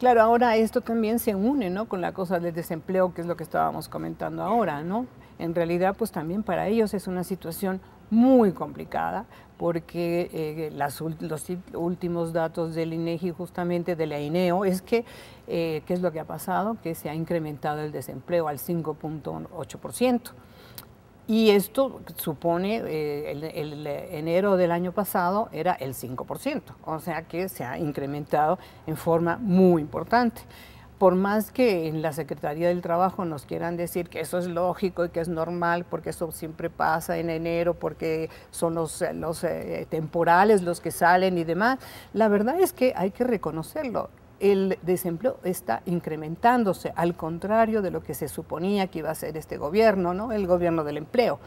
Claro, ahora esto también se une ¿no? con la cosa del desempleo, que es lo que estábamos comentando ahora, ¿no? En realidad, pues también para ellos es una situación muy complicada, porque eh, los últimos datos del INEGI, e justamente del la e es que, eh, ¿qué es lo que ha pasado? Que se ha incrementado el desempleo al 5.8%. Y esto supone, eh, el, enero del año pasado era el 5%, o sea que se ha incrementado en forma muy importante. Por más que en la Secretaría del Trabajo nos quieran decir que eso es lógico y que es normal, porque eso siempre pasa en enero, porque son los, los eh, temporales los que salen y demás, la verdad es que hay que reconocerlo el desempleo está incrementándose, al contrario de lo que se suponía que iba a ser este gobierno, ¿no? el gobierno del empleo.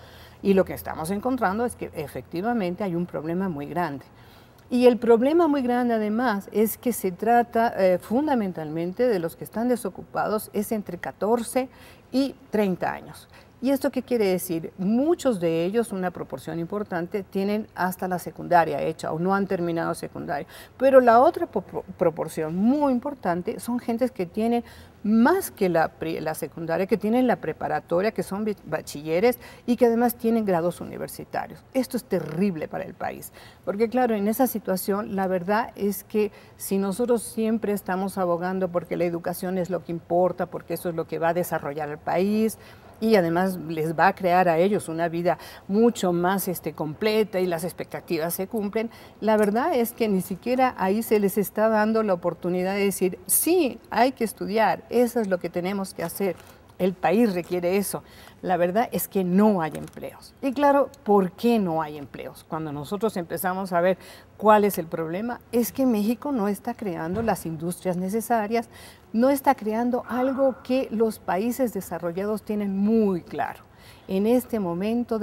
Y lo que estamos encontrando es que efectivamente hay un problema muy grande. Y el problema muy grande además es que se trata eh, fundamentalmente de los que están desocupados, es entre 14 y 30 años. ¿Y esto qué quiere decir? Muchos de ellos, una proporción importante, tienen hasta la secundaria hecha o no han terminado secundaria. Pero la otra proporción muy importante son gentes que tienen más que la, la secundaria, que tienen la preparatoria, que son bachilleres y que además tienen grados universitarios. Esto es terrible para el país, porque claro, en esa situación la verdad es que si nosotros siempre estamos abogando porque la educación es lo que importa, porque eso es lo que va a desarrollar el país, y además les va a crear a ellos una vida mucho más este, completa y las expectativas se cumplen, la verdad es que ni siquiera ahí se les está dando la oportunidad de decir, sí, hay que estudiar, eso es lo que tenemos que hacer el país requiere eso. La verdad es que no hay empleos. Y claro, ¿por qué no hay empleos? Cuando nosotros empezamos a ver cuál es el problema, es que México no está creando las industrias necesarias, no está creando algo que los países desarrollados tienen muy claro en este momento,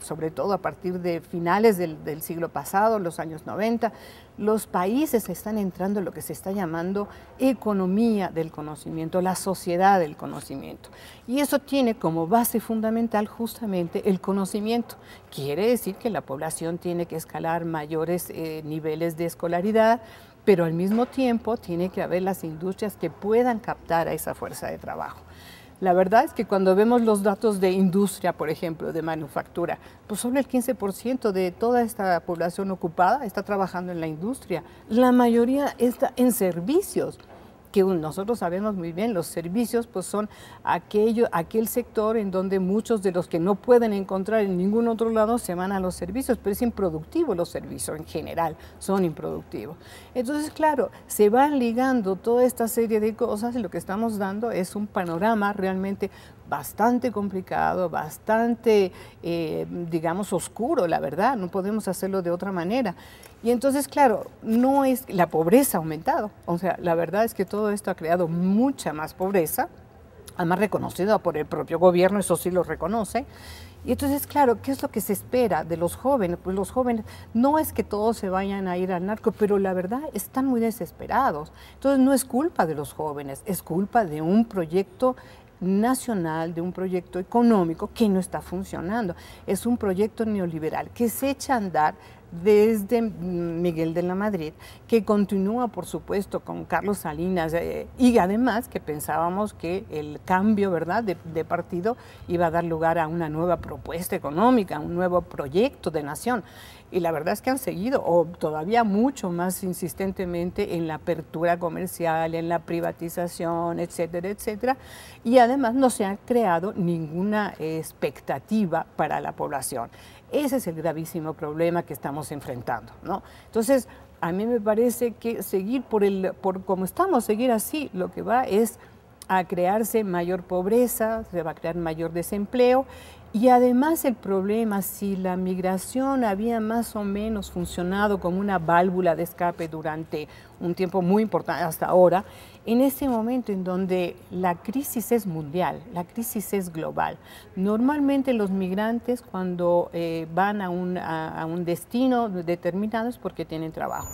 sobre todo a partir de finales del, siglo pasado, los años 90, los países están entrando en lo que se está llamando economía del conocimiento, la sociedad del conocimiento. Y eso tiene como base fundamental justamente el conocimiento. Quiere decir que la población tiene que escalar mayores eh, niveles de escolaridad, pero al mismo tiempo tiene que haber las industrias que puedan captar a esa fuerza de trabajo. La verdad es que cuando vemos los datos de industria, por ejemplo, de manufactura, pues solo el 15% de toda esta población ocupada está trabajando en la industria. La mayoría está en servicios que nosotros sabemos muy bien, los servicios pues son aquello, aquel sector en donde muchos de los que no pueden encontrar en ningún otro lado se van a los servicios, pero es improductivo los servicios en general, son improductivos. Entonces, claro, se van ligando toda esta serie de cosas y lo que estamos dando es un panorama realmente bastante complicado, bastante, eh, digamos, oscuro, la verdad, no podemos hacerlo de otra manera. Y entonces, claro, no es la pobreza ha aumentado, o sea, la verdad es que todo esto ha creado mucha más pobreza, además reconocida por el propio gobierno, eso sí lo reconoce. Y entonces, claro, ¿qué es lo que se espera de los jóvenes? Pues los jóvenes no es que todos se vayan a ir al narco, pero la verdad están muy desesperados. Entonces no es culpa de los jóvenes, es culpa de un proyecto nacional de un proyecto económico que no está funcionando. Es un proyecto neoliberal que se echa a andar desde Miguel de la Madrid, que continúa, por supuesto, con Carlos Salinas eh, y además que pensábamos que el cambio ¿verdad? De, de, partido iba a dar lugar a una nueva propuesta económica, un nuevo proyecto de nación y la verdad es que han seguido o todavía mucho más insistentemente en la apertura comercial, en la privatización, etcétera, etcétera. Y además no se ha creado ninguna expectativa para la población. Ese es el gravísimo problema que estamos enfrentando. ¿no? Entonces, a mí me parece que seguir por, el, por como estamos, seguir así, lo que va es a crearse mayor pobreza, se va a crear mayor desempleo y además el problema, si la migración había más o menos funcionado como una válvula de escape durante un tiempo muy importante hasta ahora, en este momento en donde la crisis es mundial, la crisis es global, normalmente los migrantes cuando eh, van a un, a un destino determinado es porque tienen trabajo.